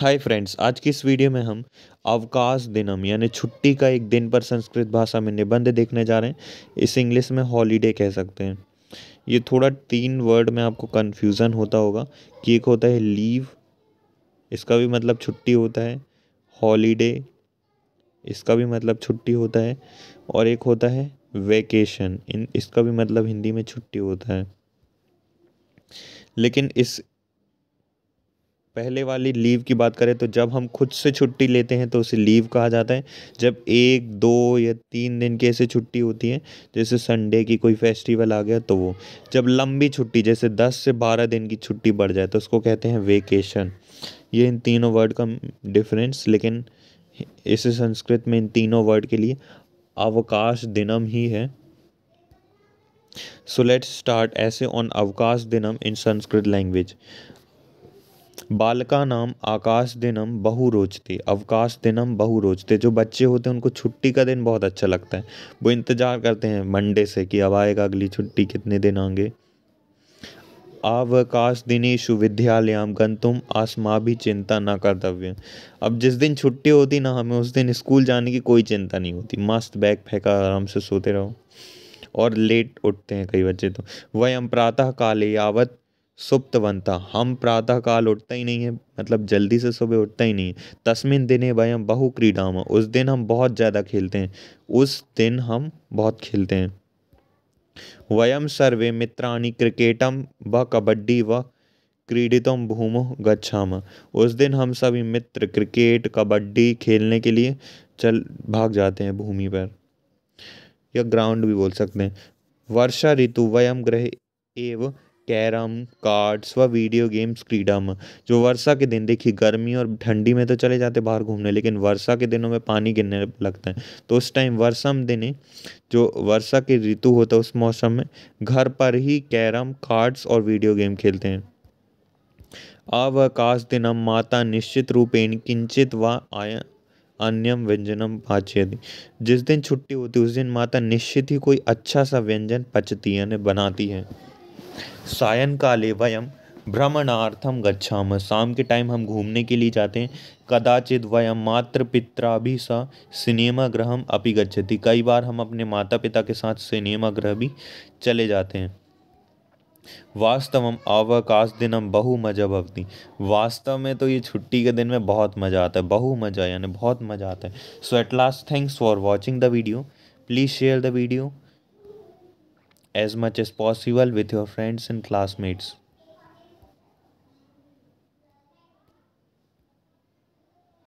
Hi friends आज की इस वीडियो में हम अवकाश दिनम यानी छुट्टी का एक दिन पर संस्कृत भाषा में निबंध देखने जा रहे हैं इस इंग्लिश में हॉलीडे कह सकते हैं ये थोड़ा तीन वर्ड में आपको कन्फ्यूज़न होता होगा कि एक होता है लीव इसका भी मतलब छुट्टी होता है हॉलीडे इसका भी मतलब छुट्टी होता है और एक होता है वेकेशन इन इसका भी मतलब हिंदी में छुट्टी होता है लेकिन इस पहले वाली लीव की बात करें तो जब हम खुद से छुट्टी लेते हैं तो उसे लीव कहा जाता है जब एक दो या तीन दिन की ऐसे छुट्टी होती है जैसे संडे की कोई फेस्टिवल आ गया तो वो जब लंबी छुट्टी जैसे दस से बारह दिन की छुट्टी बढ़ जाए तो उसको कहते हैं वेकेशन ये इन तीनों वर्ड का डिफरेंस लेकिन इस संस्कृत में इन तीनों वर्ड के लिए अवकाश दिनम ही है so let's start essay on अवकाश दिनम इन संस्कृत लैंग्वेज बालका नाम आकाश दिनम बहु रोचते अवकाश दिनम बहु रोचते जो बच्चे होते हैं उनको छुट्टी का दिन बहुत अच्छा लगता है वो इंतज़ार करते हैं मंडे से कि अब आएगा अगली छुट्टी कितने दिन आएंगे अवकाशदिनेषु विद्यालयाम गंतुम आसमा भी चिंता ना कर्तव्य अब जिस दिन छुट्टी होती ना हमें उस दिन स्कूल जाने की कोई चिंता नहीं होती मस्त बैग फेंका आराम से सोते रहो और लेट उठते हैं कई बच्चे तो वयम प्रातः काले यावत सुप्तवंता हम प्रातःकाल उठते ही नहीं है मतलब जल्दी से सुबह उठते ही नहीं है तस्मिन दिने वयम बहु क्रीडाम उस दिन हम बहुत ज़्यादा खेलते हैं उस दिन हम बहुत खेलते हैं वयम सर्वे मित्राणी क्रिकेटम व कबड्डी व क्रीडितम भूमो गच्छाम उस दिन हम सभी मित्र क्रिकेट कबड्डी खेलने के लिए चल भाग जाते हैं भूमि पर या ग्राउंड भी बोल सकते हैं वर्षा ऋतु वयम ग्रह एवं कैरम कार्ड्स व वीडियो गेम्स क्रीडम जो वर्षा के दिन देखिए गर्मी और ठंडी में तो चले जाते बाहर घूमने लेकिन वर्षा के दिनों में पानी गिरने लगता है तो उस टाइम वर्षा में दिन जो वर्षा की ऋतु होता है उस मौसम में घर पर ही कैरम कार्ड्स और वीडियो गेम खेलते हैं अवकाश दिनम माता निश्चित रूपेण किंचित व आय अन्यम व्यंजनम पाचे जिस दिन छुट्टी होती है उस दिन माता निश्चित ही कोई अच्छा सा व्यंजन पचती है यानी बनाती है सायंकाले वयम भ्रमणार्थम गच्छामः शाम के टाइम हम घूमने के लिए जाते हैं पित्रा भी सा सिनेमा सिनेमागृहम् अपि गच्छति कई बार हम अपने माता पिता के साथ सिनेमागृह भी चले जाते हैं वास्तव अवकाश दिनम बहु मजा भवती वास्तव में तो ये छुट्टी के दिन में बहुत मज़ा आता है बहु मज़ा यानी बहुत मज़ा आता है so at last thanks for watching the video please share the video as much as possible with your friends and classmates.